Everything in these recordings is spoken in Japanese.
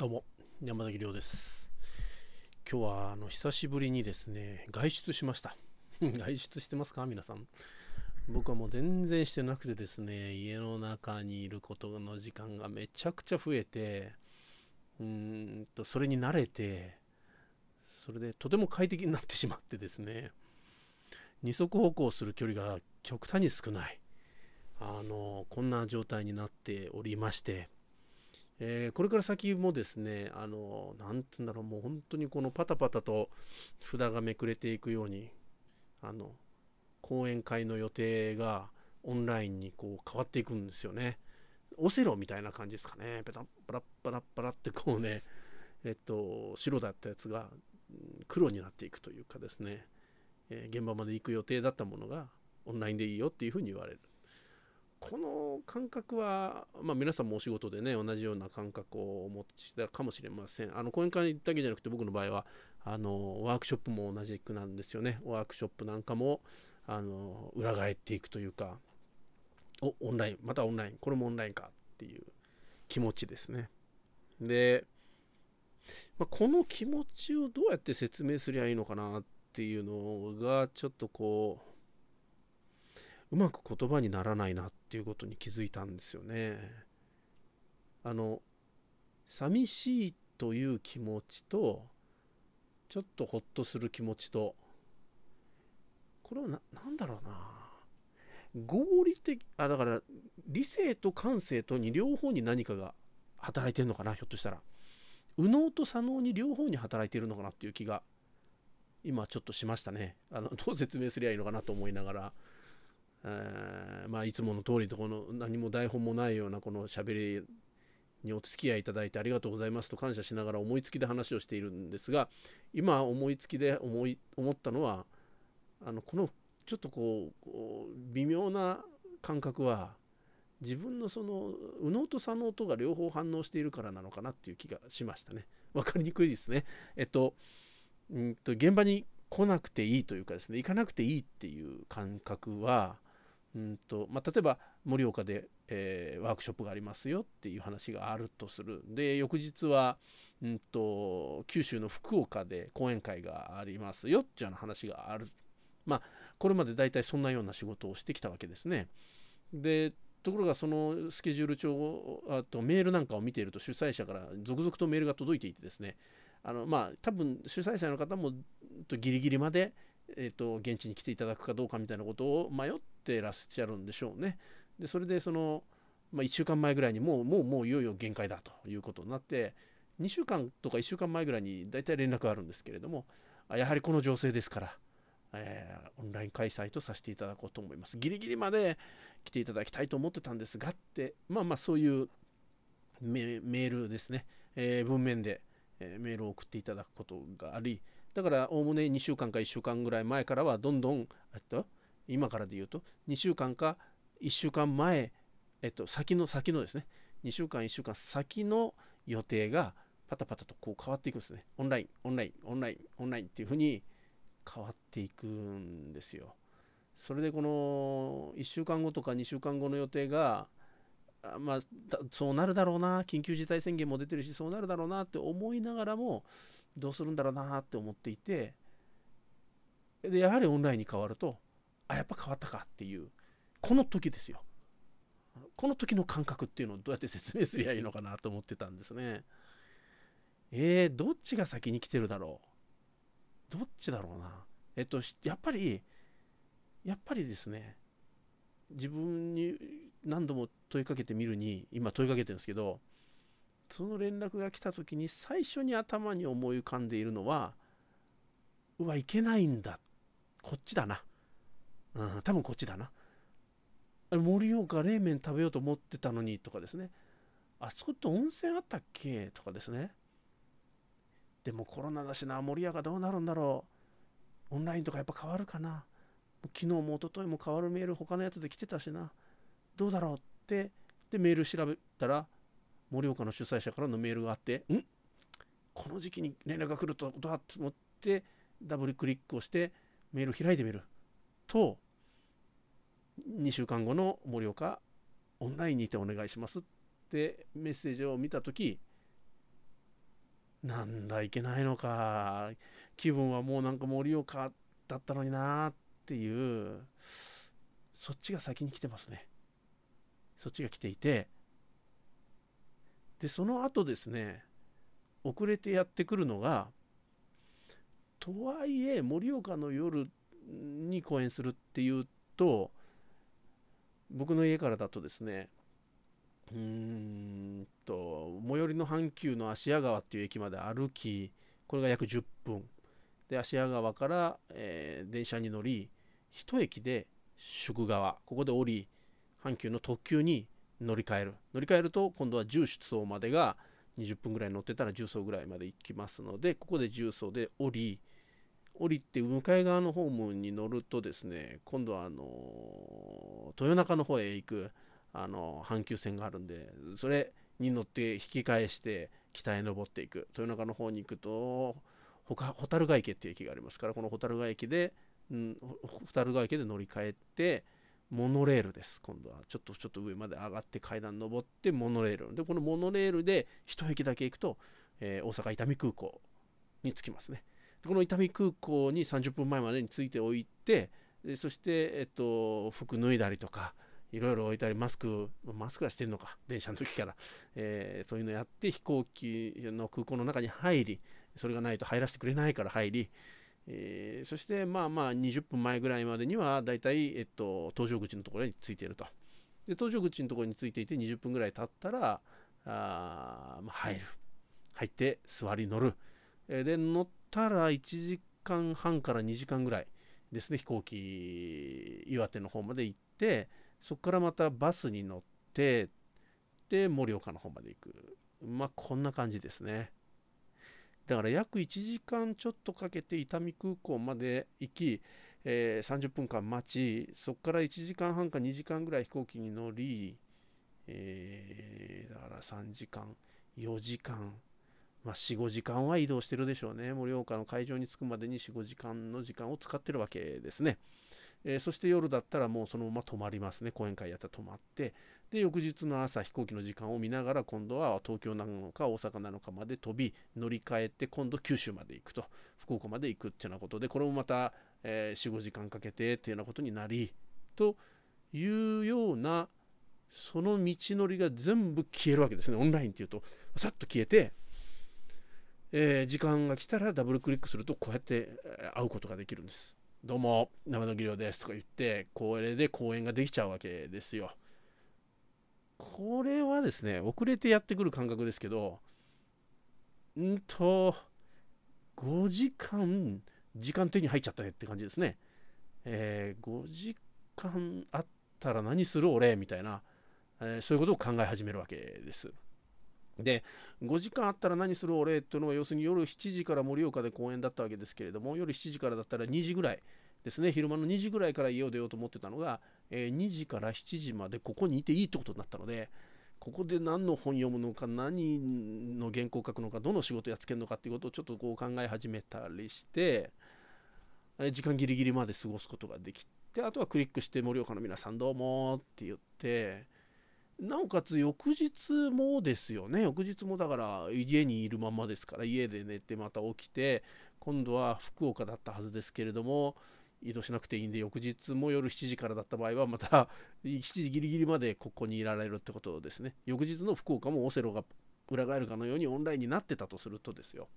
どうも山崎亮です今日はあの久しぶりにですね外出しました 外出してますか皆さん僕はもう全然してなくてですね家の中にいることの時間がめちゃくちゃ増えてうーんとそれに慣れてそれでとても快適になってしまってですね二足歩行する距離が極端に少ないあのこんな状態になっておりましてえー、これから先もですね、あの、なんてうんだろう、もう本当にこのパタパタと札がめくれていくように、あの、講演会の予定がオンラインにこう変わっていくんですよね。オセロみたいな感じですかね。ペタッパラッパラッパラってこうね、えっと、白だったやつが黒になっていくというかですね、えー、現場まで行く予定だったものがオンラインでいいよっていうふうに言われる。この感覚は、まあ、皆さんもお仕事でね同じような感覚をお持ちだかもしれませんあの講演会だけじゃなくて僕の場合はあのワークショップも同じくなんですよねワークショップなんかもあの裏返っていくというかおオンラインまたオンラインこれもオンラインかっていう気持ちですねで、まあ、この気持ちをどうやって説明すりゃいいのかなっていうのがちょっとこううまく言葉にならないなっていうことに気づいたんですよね。あの寂しいという気持ちとちょっとほっとする気持ちとこれは何だろうな合理的あだから理性と感性とに両方に何かが働いてるのかなひょっとしたら右脳と左脳に両方に働いてるのかなっていう気が今ちょっとしましたねあのどう説明すりゃいいのかなと思いながらえまあ、いつもの通りとこの何も台本もないようなこのしゃべりにお付き合いいただいてありがとうございますと感謝しながら思いつきで話をしているんですが今思いつきで思い思ったのはあのこのちょっとこう微妙な感覚は自分のその右脳と左脳とが両方反応しているからなのかなっていう気がしましたね。分かりにくいですね。えっと、うんと現場に来なくていいというかですね行かなくていいっていう感覚はうんとまあ、例えば盛岡で、えー、ワークショップがありますよっていう話があるとするで翌日は、うんと、九州の福岡で講演会がありますよっていうような話がある、まあ、これまで大体そんなような仕事をしてきたわけですね。でところがそのスケジュール帳をあとメールなんかを見ていると主催者から続々とメールが届いていてですねあのまあ多分主催者の方もギリギリまで、えーと、現地に来ていただくかどうかみたいなことを迷っってらっしゃるんでしょうね。でそれでその、まあ、1週間前ぐらいにもうもうもういよいよ限界だということになって2週間とか1週間前ぐらいに大体連絡あるんですけれどもやはりこの情勢ですから、えー、オンライン開催とさせていただこうと思いますギリギリまで来ていただきたいと思ってたんですがってまあまあそういうメールですね、えー、文面で、えー、メールを送っていただくことがありだからおおむね2週間か1週間ぐらい前からはどんどんえっと今からで言うと2週間か1週間前、えっと、先の先のですね2週間1週間先の予定がパタパタとこう変わっていくんですねオンラインオンラインオンラインオンラインっていうふうに変わっていくんですよそれでこの1週間後とか2週間後の予定がまあ、そうなるだろうな緊急事態宣言も出てるしそうなるだろうなって思いながらもどうするんだろうなって思っていてでやはりオンラインに変わるとあやっぱ変わったかっていうこの時ですよこの時の感覚っていうのをどうやって説明すりゃいいのかなと思ってたんですねえー、どっちが先に来てるだろうどっちだろうなえっとやっぱりやっぱりですね自分に何度も問いかけてみるに今問いかけてるんですけどその連絡が来た時に最初に頭に思い浮かんでいるのはうわいけないんだこっちだなうん、多分こっちだな。盛岡冷麺食べようと思ってたのにとかですね。あそこって温泉あったっけとかですね。でもコロナだしな、盛岡どうなるんだろう。オンラインとかやっぱ変わるかな。昨日も一昨日も変わるメール他のやつで来てたしな。どうだろうって、で、メール調べたら、盛岡の主催者からのメールがあって、んこの時期に連絡が来るとどうだと思って、ダブルクリックをして、メール開いてみる。と2週間後の盛岡オンラインにてお願いしますってメッセージを見た時なんだいけないのか気分はもうなんか盛岡だったのになーっていうそっちが先に来てますねそっちが来ていてでその後ですね遅れてやってくるのがとはいえ盛岡の夜に講演するっていうと僕の家からだとですねうーんと最寄りの阪急の芦屋川っていう駅まで歩きこれが約10分で芦屋川から、えー、電車に乗り1駅で宿川ここで降り阪急の特急に乗り換える乗り換えると今度は10層までが20分ぐらい乗ってたら重0層ぐらいまで行きますのでここで重0層で降り降りて向かい側のホームに乗るとですね今度はあの豊中の方へ行くあの阪急線があるんでそれに乗って引き返して北へ登っていく豊中の方に行くと蛍ヶ池っていう駅がありますからこの蛍ヶ池で、うん、蛍ヶ池で乗り換えてモノレールです今度はちょっとちょっと上まで上がって階段登ってモノレールでこのモノレールで1駅だけ行くと、えー、大阪伊丹空港に着きますねこの伊丹空港に30分前までについておいてでそして、えっと、服脱いだりとかいろいろ置いたりマスクマスクはしてんのか電車の時から、えー、そういうのやって飛行機の空港の中に入りそれがないと入らせてくれないから入り、えー、そしてまあまあ20分前ぐらいまでにはだいえっと、搭乗口のところに着いているとで搭乗口のところに着いていて20分ぐらい経ったらあ、入る入って座り乗るで乗ったら1時間半から2時間ぐらいですね飛行機岩手の方まで行ってそこからまたバスに乗ってで盛岡の方まで行くまあこんな感じですねだから約1時間ちょっとかけて伊丹空港まで行き、えー、30分間待ちそこから1時間半か2時間ぐらい飛行機に乗り、えー、だから3時間4時間まあ、45時間は移動してるでしょうね盛岡の会場に着くまでに45時間の時間を使ってるわけですね、えー、そして夜だったらもうそのまま泊まりますね講演会やったら泊まってで翌日の朝飛行機の時間を見ながら今度は東京なのか大阪なのかまで飛び乗り換えて今度九州まで行くと福岡まで行くっていうようなことでこれもまた、えー、45時間かけてっていうようなことになりというようなその道のりが全部消えるわけですねオンラインっていうとさっと消えてえー、時間が来たらダブルクリックするとこうやって会うことができるんです。どうも生野義良ですとか言ってこれで講演ができちゃうわけですよ。これはですね遅れてやってくる感覚ですけどんと5時間時間手に入っちゃったねって感じですね。えー、5時間あったら何する俺みたいな、えー、そういうことを考え始めるわけです。で5時間あったら何する俺っていうのは要するに夜7時から盛岡で公演だったわけですけれども夜7時からだったら2時ぐらいですね昼間の2時ぐらいから家を出ようと思ってたのが、えー、2時から7時までここにいていいってことになったのでここで何の本読むのか何の原稿を書くのかどの仕事やっつけるのかっていうことをちょっとこう考え始めたりして時間ギリギリまで過ごすことができてあとはクリックして盛岡の皆さんどうもって言って。なおかつ翌日もですよね、翌日もだから家にいるままですから、家で寝てまた起きて、今度は福岡だったはずですけれども、移動しなくていいんで、翌日も夜7時からだった場合は、また7時ギリギリまでここにいられるってことですね。翌日の福岡もオセロが裏返るかのようにオンラインになってたとするとですよ。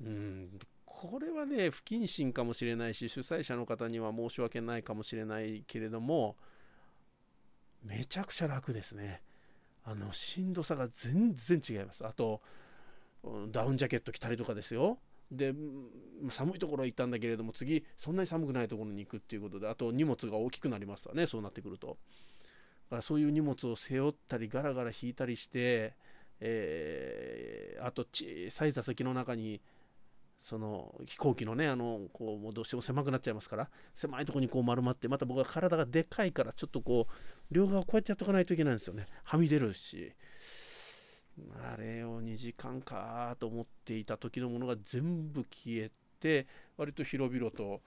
うん、これはね、不謹慎かもしれないし、主催者の方には申し訳ないかもしれないけれども、めちゃくちゃ楽ですねあのしんどさが全然違いますあとダウンジャケット着たりとかですよで寒いところ行ったんだけれども次そんなに寒くないところに行くっていうことであと荷物が大きくなりますわねそうなってくるとだからそういう荷物を背負ったりガラガラ引いたりして、えー、あと小さい座席の中にその飛行機のねあのこうもうどうしても狭くなっちゃいますから狭いとこにこう丸まってまた僕は体がでかいからちょっとこう両側こうやってやっとかないといけないんですよねはみ出るしあれを2時間かと思っていた時のものが全部消えて割と広々と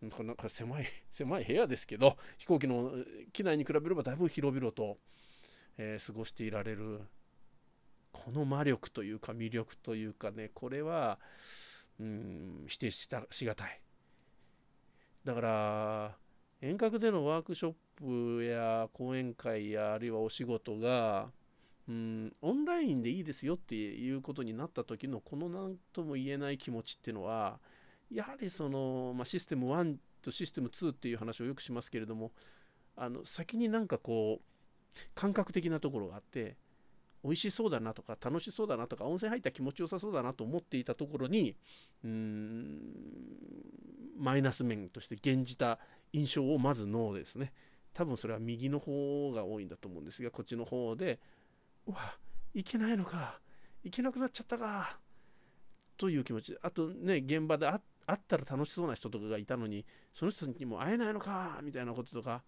なんか狭い 狭い部屋ですけど飛行機の機内に比べればだいぶ広々と、えー、過ごしていられるこの魔力というか魅力というかねこれは、うん、否定したしがたいだから遠隔でのワークショップや講演会やあるいはお仕事がうんオンラインでいいですよっていうことになった時のこの何とも言えない気持ちっていうのはやはりその、まあ、システム1とシステム2っていう話をよくしますけれどもあの先になんかこう感覚的なところがあって美味しそうだなとか楽しそうだなとか温泉入ったら気持ちよさそうだなと思っていたところにうーんマイナス面として現じた印象をまず脳ですね多分それは右の方が多いんだと思うんですがこっちの方でうわ行けないのか行けなくなっちゃったかという気持ちあとね現場で会ったら楽しそうな人とかがいたのにその人にも会えないのかみたいなこととか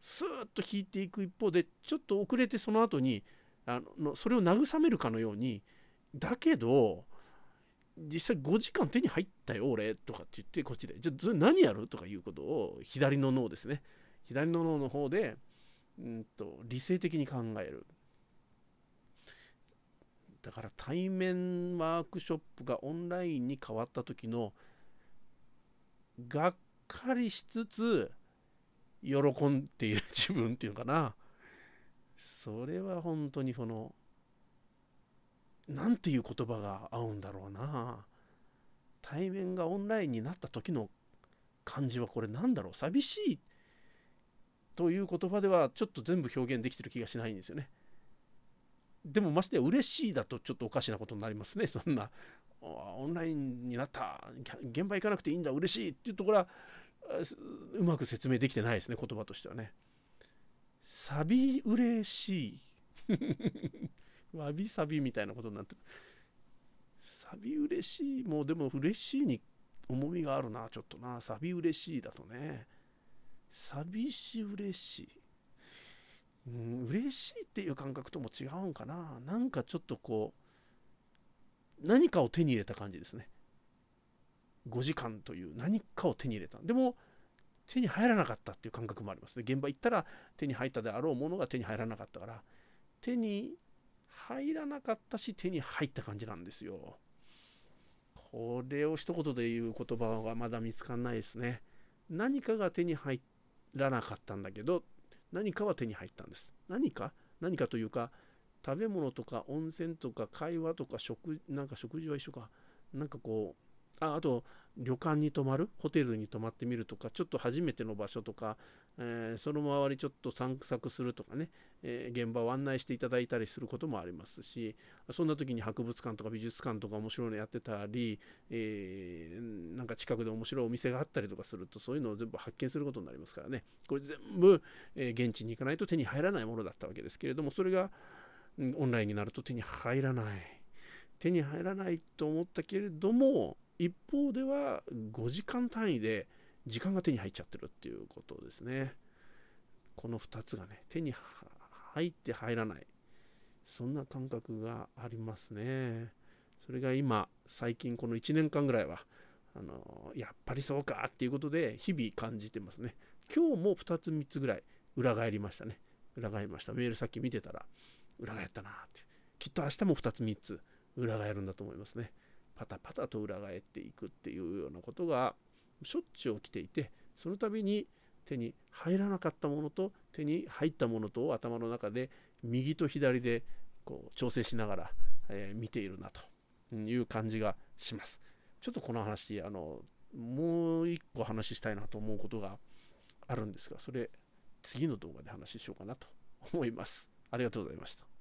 スーッと引いていく一方でちょっと遅れてその後にあのそれを慰めるかのようにだけど実際5時間手に入ったよ俺とかって言ってこっちでじゃあ何やるとかいうことを左の脳ですね左の脳の方でうんと理性的に考えるだから対面ワークショップがオンラインに変わった時のがっかりしつつ喜んでいる自分っていうのかなそれは本当にこのなんていう言葉が合うんだろうな対面がオンラインになった時の感じはこれなんだろう寂しいという言葉ではちょっと全部表現できてる気がしないんですよねでもましてや嬉しいだとちょっとおかしなことになりますねそんなオンラインになった現場行かなくていいんだ嬉しいっていうところはうまく説明できてないですね言葉としてはね。サビ嬉しいわびさびみたいなことになってるサビ嬉しいもうでも嬉しいに重みがあるなちょっとなサビ嬉しいだとね寂し嬉しいうん、嬉しいっていう感覚とも違うんかななんかちょっとこう何かを手に入れた感じですね5時間という何かを手に入れたでも手に入らなかったっていう感覚もありますね現場行ったら手に入ったであろうものが手に入らなかったから手に入らなかったし手に入った感じなんですよこれを一言で言う言葉はまだ見つかんないですね何かが手に入らなかったんだけど何かは手に入ったんです何か何かというか食べ物とか温泉とか会話とか食なんか食事は一緒かなんかこうああと旅館に泊まるホテルに泊まってみるとかちょっと初めての場所とか、えー、その周りちょっと散策するとかね、えー、現場を案内していただいたりすることもありますしそんな時に博物館とか美術館とか面白いのやってたり、えー、なんか近くで面白いお店があったりとかするとそういうのを全部発見することになりますからねこれ全部、え現地に行かないと手に入らないものだったわけですけれどもそれがオンラインになると手に入らない手に入らないと思ったけれども一方では5時間単位で時間が手に入っちゃってるっていうことですねこの2つがね手に入って入らないそんな感覚がありますねそれが今最近この1年間ぐらいはあのやっぱりそうかっていうことで日々感じてますね今日も2つ3つぐらい裏返りましたね裏返りましたメールさっき見てたら裏返ったなってきっと明日も2つ3つ裏返るんだと思いますねパタパタと裏返っていくっていうようなことがしょっちゅう起きていてその度に手に入らなかったものと手に入ったものとを頭の中で右と左でこう調整しながら、えー、見ているなという感じがします。ちょっとこの話あのもう一個話したいなと思うことがあるんですがそれ次の動画で話しようかなと思います。ありがとうございました。